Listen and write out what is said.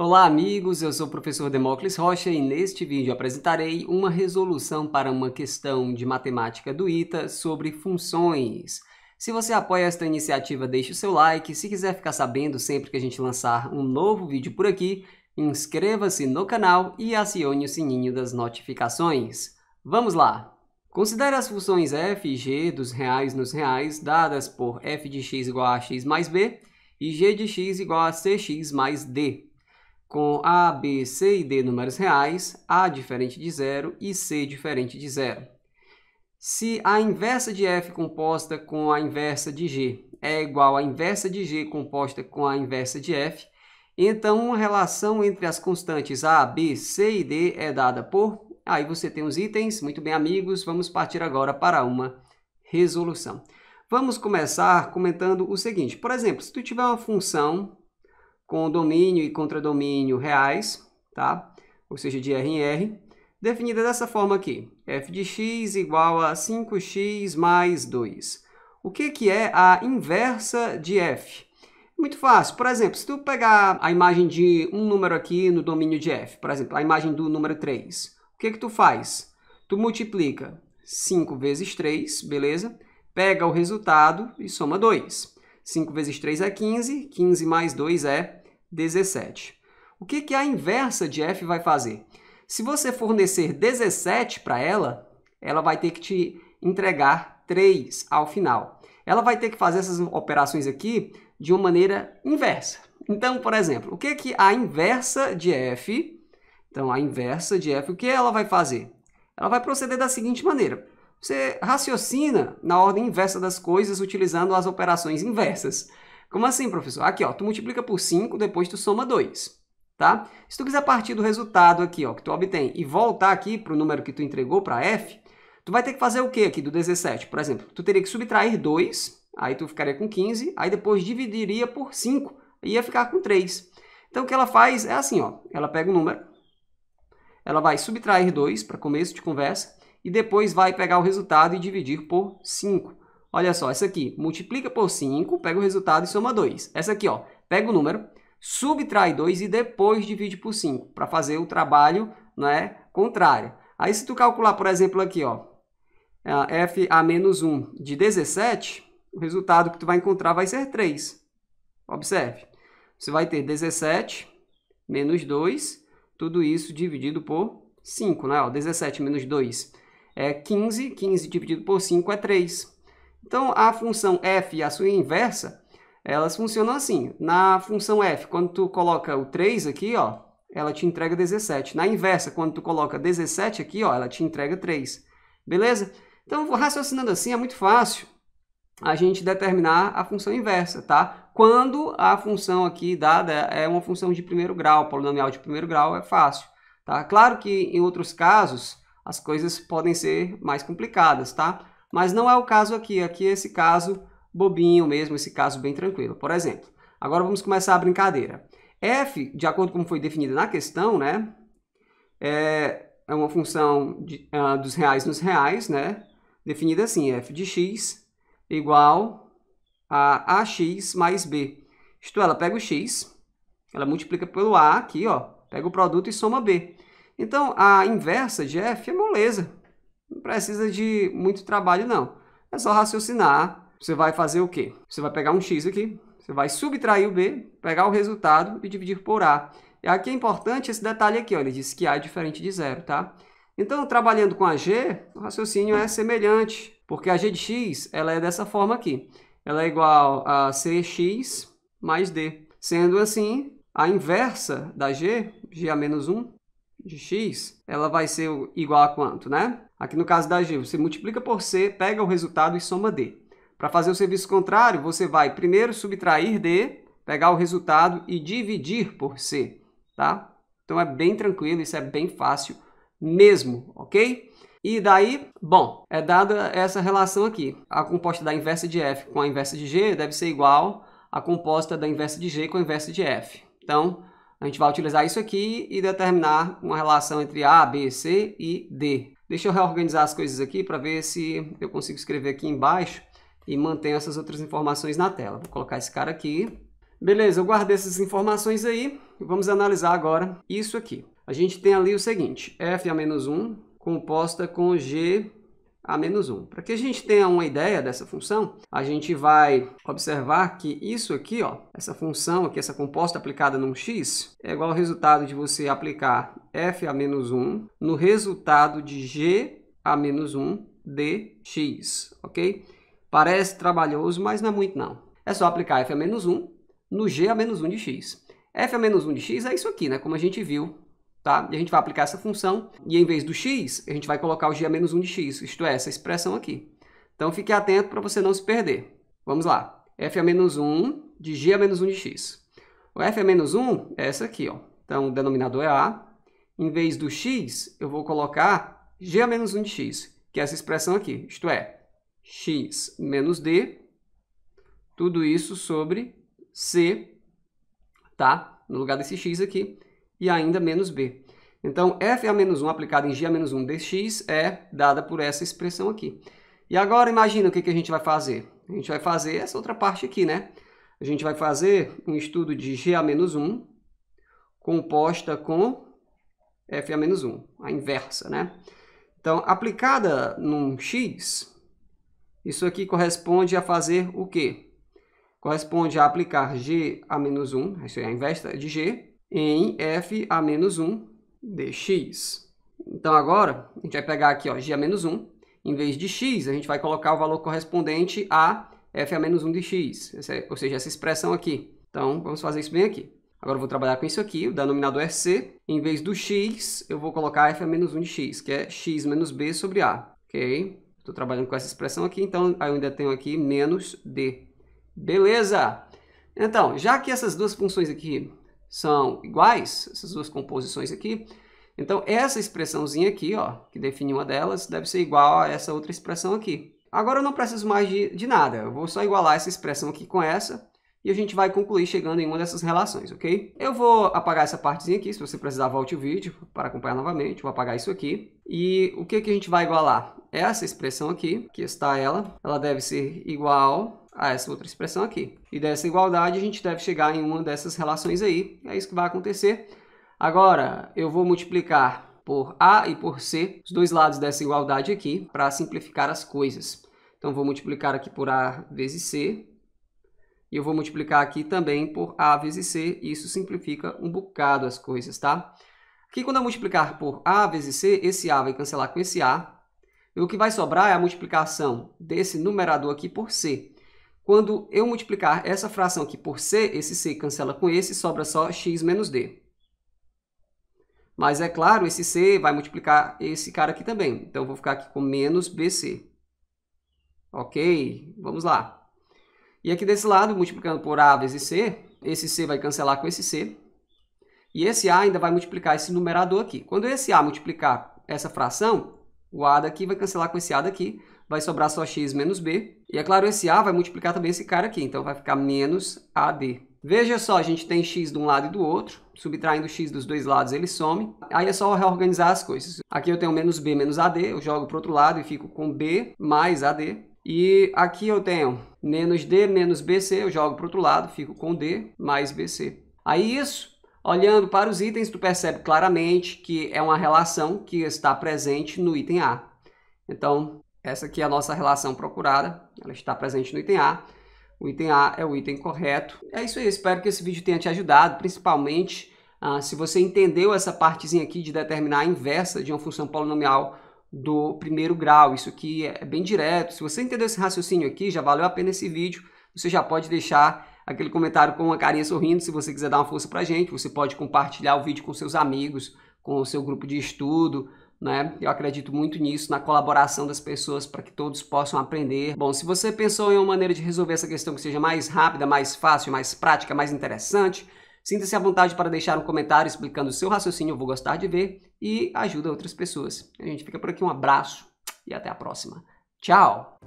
Olá amigos, eu sou o professor Demócles Rocha e neste vídeo apresentarei uma resolução para uma questão de matemática do ITA sobre funções. Se você apoia esta iniciativa, deixe o seu like. Se quiser ficar sabendo sempre que a gente lançar um novo vídeo por aqui, inscreva-se no canal e acione o sininho das notificações. Vamos lá! Considere as funções f e g dos reais nos reais dadas por f de x igual a x mais b e g de x igual a cx mais d com A, B, C e D números reais, A diferente de zero e C diferente de zero. Se a inversa de F composta com a inversa de G é igual à inversa de G composta com a inversa de F, então uma relação entre as constantes A, B, C e D é dada por... Aí você tem os itens. Muito bem, amigos, vamos partir agora para uma resolução. Vamos começar comentando o seguinte. Por exemplo, se tu tiver uma função com domínio e contradomínio reais, tá? ou seja, de R em R, definida dessa forma aqui, f de x igual a 5x mais 2. O que, que é a inversa de f? Muito fácil. Por exemplo, se tu pegar a imagem de um número aqui no domínio de f, por exemplo, a imagem do número 3, o que, que tu faz? Tu multiplica 5 vezes 3, beleza? Pega o resultado e soma 2. 5 vezes 3 é 15, 15 mais 2 é 17. O que, que a inversa de f vai fazer? Se você fornecer 17 para ela, ela vai ter que te entregar 3 ao final. Ela vai ter que fazer essas operações aqui de uma maneira inversa. Então, por exemplo, o que, que a inversa de f... Então, a inversa de f, o que ela vai fazer? Ela vai proceder da seguinte maneira. Você raciocina na ordem inversa das coisas utilizando as operações inversas. Como assim, professor? Aqui, ó, tu multiplica por 5, depois tu soma 2, tá? Se tu quiser partir do resultado aqui, ó, que tu obtém e voltar aqui para o número que tu entregou para f, tu vai ter que fazer o quê aqui do 17? Por exemplo, tu teria que subtrair 2, aí tu ficaria com 15, aí depois dividiria por 5, e ia ficar com 3. Então, o que ela faz é assim, ó, ela pega o número, ela vai subtrair 2 para começo de conversa, e depois vai pegar o resultado e dividir por 5. Olha só, essa aqui, multiplica por 5, pega o resultado e soma 2. Essa aqui, ó, pega o número, subtrai 2 e depois divide por 5, para fazer o trabalho né, contrário. Aí, se tu calcular, por exemplo, aqui, ó, f a menos 1 de 17, o resultado que tu vai encontrar vai ser 3. Observe, você vai ter 17 menos 2, tudo isso dividido por 5, né? Ó, 17 menos 2 é 15, 15 dividido por 5 é 3. Então, a função f e a sua inversa, elas funcionam assim. Na função f, quando tu coloca o 3 aqui, ó, ela te entrega 17. Na inversa, quando tu coloca 17 aqui, ó, ela te entrega 3. Beleza? Então, raciocinando assim, é muito fácil a gente determinar a função inversa, tá? Quando a função aqui dada é uma função de primeiro grau, polinomial de primeiro grau, é fácil, tá? Claro que em outros casos as coisas podem ser mais complicadas, tá? Mas não é o caso aqui. Aqui é esse caso bobinho mesmo, esse caso bem tranquilo. Por exemplo, agora vamos começar a brincadeira. F, de acordo com como foi definida na questão, né? É, é uma função de, uh, dos reais nos reais, né? Definida assim, f de x igual a ax mais b. Isto é, ela pega o x, ela multiplica pelo a aqui, ó, pega o produto e soma b. Então, a inversa de f é moleza. Não precisa de muito trabalho, não. É só raciocinar. Você vai fazer o quê? Você vai pegar um x aqui, você vai subtrair o b, pegar o resultado e dividir por a. E aqui é importante esse detalhe aqui, ó, ele diz que a é diferente de zero, tá? Então, trabalhando com a g, o raciocínio é semelhante, porque a g de x ela é dessa forma aqui. Ela é igual a cx mais d. Sendo assim, a inversa da g, g a menos 1, de x, ela vai ser igual a quanto, né? Aqui no caso da g, você multiplica por c, pega o resultado e soma d. Para fazer o serviço contrário, você vai primeiro subtrair d, pegar o resultado e dividir por c, tá? Então é bem tranquilo, isso é bem fácil mesmo, ok? E daí, bom, é dada essa relação aqui. A composta da inversa de f com a inversa de g deve ser igual à composta da inversa de g com a inversa de f. Então, a gente vai utilizar isso aqui e determinar uma relação entre A, B, C e D. Deixa eu reorganizar as coisas aqui para ver se eu consigo escrever aqui embaixo e mantenho essas outras informações na tela. Vou colocar esse cara aqui. Beleza, eu guardei essas informações aí. Vamos analisar agora isso aqui. A gente tem ali o seguinte, f a menos 1 composta com g a menos 1. Para que a gente tenha uma ideia dessa função, a gente vai observar que isso aqui, ó, essa função aqui, essa composta aplicada num x, é igual ao resultado de você aplicar f a menos 1 no resultado de g a menos 1 dx, ok? Parece trabalhoso, mas não é muito não. É só aplicar f a menos 1 no g a menos 1 de x. f a menos 1 de x é isso aqui, né? como a gente viu tá? E a gente vai aplicar essa função e em vez do x, a gente vai colocar o g a menos 1 de x, isto é, essa expressão aqui. Então fique atento para você não se perder. Vamos lá, f a menos 1 de g a menos 1 de x. O f a menos 1 é essa aqui, ó. então o denominador é a. Em vez do x, eu vou colocar g a menos 1 de x, que é essa expressão aqui, isto é, x menos d, tudo isso sobre c, tá? No lugar desse x aqui, e ainda menos b. Então, f a menos 1 aplicado em g a menos 1 dx é dada por essa expressão aqui. E agora imagina o que, que a gente vai fazer. A gente vai fazer essa outra parte aqui, né? A gente vai fazer um estudo de g a menos 1 composta com f a menos 1, a inversa, né? Então, aplicada num x, isso aqui corresponde a fazer o quê? Corresponde a aplicar g a menos 1, isso é a inversa de g, em f a menos 1 dx. Então agora, a gente vai pegar aqui ó, g a menos 1, em vez de x, a gente vai colocar o valor correspondente a f a menos 1 de x, é, ou seja, essa expressão aqui. Então vamos fazer isso bem aqui. Agora eu vou trabalhar com isso aqui, o denominador é c, em vez do x, eu vou colocar f a menos 1 de x, que é x menos b sobre a, ok? Estou trabalhando com essa expressão aqui, então eu ainda tenho aqui menos d. Beleza! Então, já que essas duas funções aqui são iguais, essas duas composições aqui, então essa expressãozinha aqui, ó, que define uma delas, deve ser igual a essa outra expressão aqui. Agora eu não preciso mais de, de nada, eu vou só igualar essa expressão aqui com essa, e a gente vai concluir chegando em uma dessas relações, ok? Eu vou apagar essa partezinha aqui, se você precisar volte o vídeo para acompanhar novamente, vou apagar isso aqui. E o que, que a gente vai igualar? Essa expressão aqui, que está ela, ela deve ser igual a essa outra expressão aqui. E dessa igualdade, a gente deve chegar em uma dessas relações aí. É isso que vai acontecer. Agora, eu vou multiplicar por A e por C, os dois lados dessa igualdade aqui, para simplificar as coisas. Então, vou multiplicar aqui por A vezes C. E eu vou multiplicar aqui também por A vezes C. E isso simplifica um bocado as coisas, tá? Aqui, quando eu multiplicar por A vezes C, esse A vai cancelar com esse A. E o que vai sobrar é a multiplicação desse numerador aqui por C. Quando eu multiplicar essa fração aqui por c, esse c cancela com esse, sobra só x menos d. Mas, é claro, esse c vai multiplicar esse cara aqui também. Então, eu vou ficar aqui com menos bc. Ok, vamos lá. E aqui desse lado, multiplicando por a vezes c, esse c vai cancelar com esse c. E esse a ainda vai multiplicar esse numerador aqui. Quando esse a multiplicar essa fração, o A daqui vai cancelar com esse A daqui, vai sobrar só x menos b. E é claro, esse A vai multiplicar também esse cara aqui, então vai ficar menos AD. Veja só, a gente tem x de um lado e do outro, subtraindo x dos dois lados ele some. Aí é só reorganizar as coisas. Aqui eu tenho menos b menos AD, eu jogo para o outro lado e fico com b mais AD. E aqui eu tenho menos d menos bc, eu jogo para o outro lado, fico com d mais bc. Aí isso Olhando para os itens, tu percebe claramente que é uma relação que está presente no item A. Então, essa aqui é a nossa relação procurada, ela está presente no item A. O item A é o item correto. É isso aí, espero que esse vídeo tenha te ajudado, principalmente ah, se você entendeu essa partezinha aqui de determinar a inversa de uma função polinomial do primeiro grau. Isso aqui é bem direto. Se você entendeu esse raciocínio aqui, já valeu a pena esse vídeo. Você já pode deixar aquele comentário com uma carinha sorrindo. Se você quiser dar uma força para a gente, você pode compartilhar o vídeo com seus amigos, com o seu grupo de estudo. Né? Eu acredito muito nisso, na colaboração das pessoas para que todos possam aprender. Bom, se você pensou em uma maneira de resolver essa questão que seja mais rápida, mais fácil, mais prática, mais interessante, sinta-se à vontade para deixar um comentário explicando o seu raciocínio, eu vou gostar de ver, e ajuda outras pessoas. A gente fica por aqui, um abraço e até a próxima. Tchau!